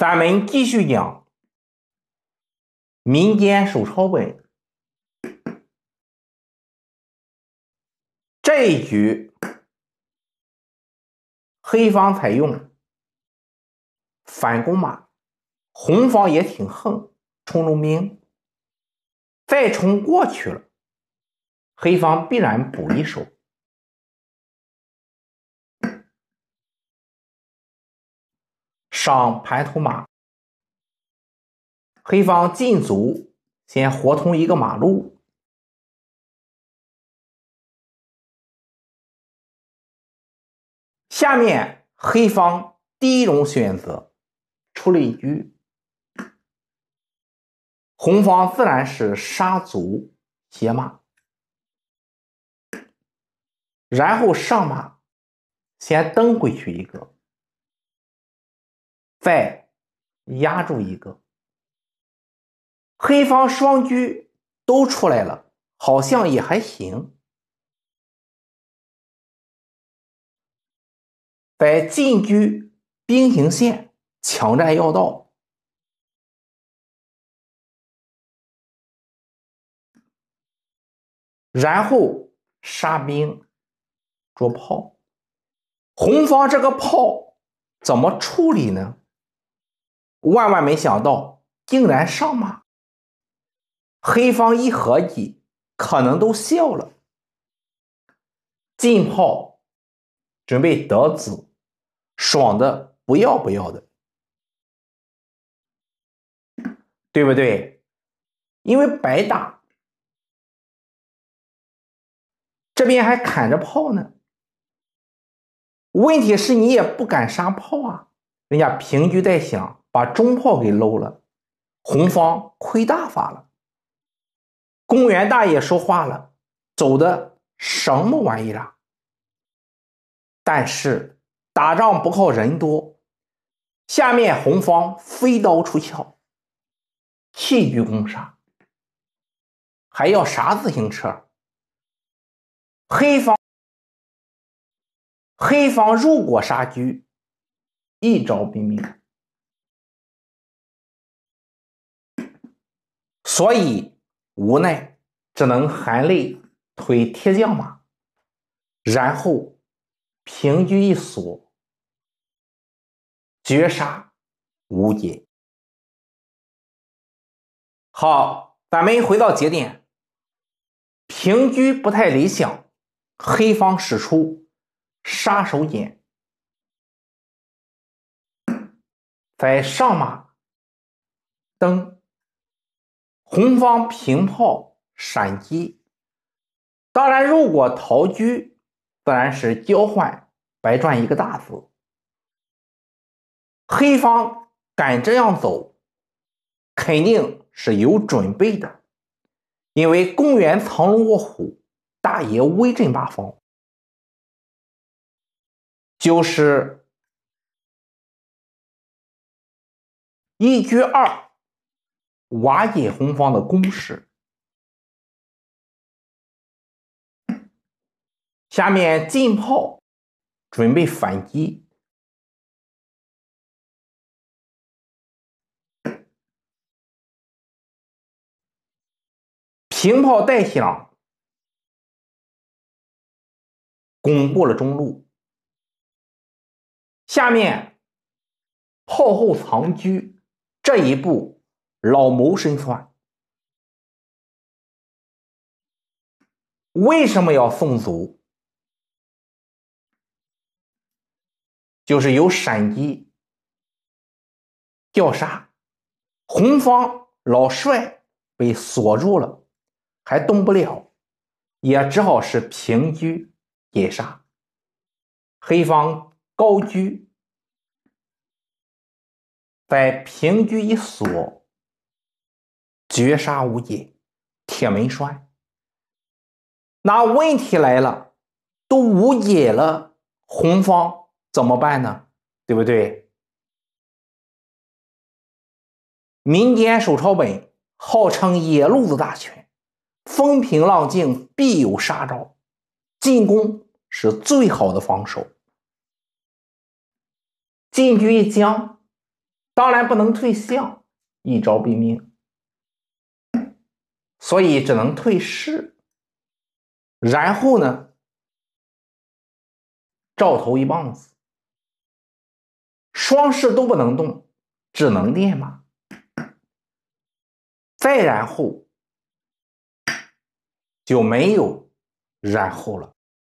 咱们继续讲民间手抄本。这一局黑方采用反攻马，红方也挺横，冲中兵，再冲过去了，黑方必然补一手。上盘头马，黑方进卒，先活通一个马路。下面黑方第一种选择，出了一车。红方自然是杀卒劫马，然后上马，先蹬回去一个。再压住一个。黑方双车都出来了，好像也还行。在进车兵行线，抢占要道，然后杀兵捉炮。红方这个炮怎么处理呢？万万没想到，竟然上马！黑方一合计，可能都笑了。进炮，准备得子，爽的不要不要的，对不对？因为白打，这边还砍着炮呢。问题是你也不敢杀炮啊。人家平局在响，把中炮给搂了，红方亏大发了。公园大爷说话了，走的什么玩意儿但是打仗不靠人多，下面红方飞刀出鞘，弃车攻杀，还要啥自行车。黑方黑方如果杀车。一招毙命，所以无奈只能含泪推贴将马，然后平车一锁，绝杀无解。好，咱们回到节点，平车不太理想，黑方使出杀手锏。在上马，登。红方平炮闪击。当然，如果逃车，自然是交换，白赚一个大子。黑方敢这样走，肯定是有准备的，因为公园藏龙卧虎，大爷威震八方，就是。一车二，瓦解红方的攻势。下面进炮，准备反击。平炮带响，巩固了中路。下面炮后藏车。这一步老谋深算，为什么要送卒？就是有闪击叫杀，红方老帅被锁住了，还动不了，也只好是平车劫杀，黑方高车。在平车一锁，绝杀无解，铁门栓。那问题来了，都无解了，红方怎么办呢？对不对？民间手抄本号称《野路子大全》，风平浪静必有杀招，进攻是最好的防守。进车一将。当然不能退象，一招毙命，所以只能退士。然后呢，照头一棒子，双士都不能动，只能练马。再然后就没有然后了。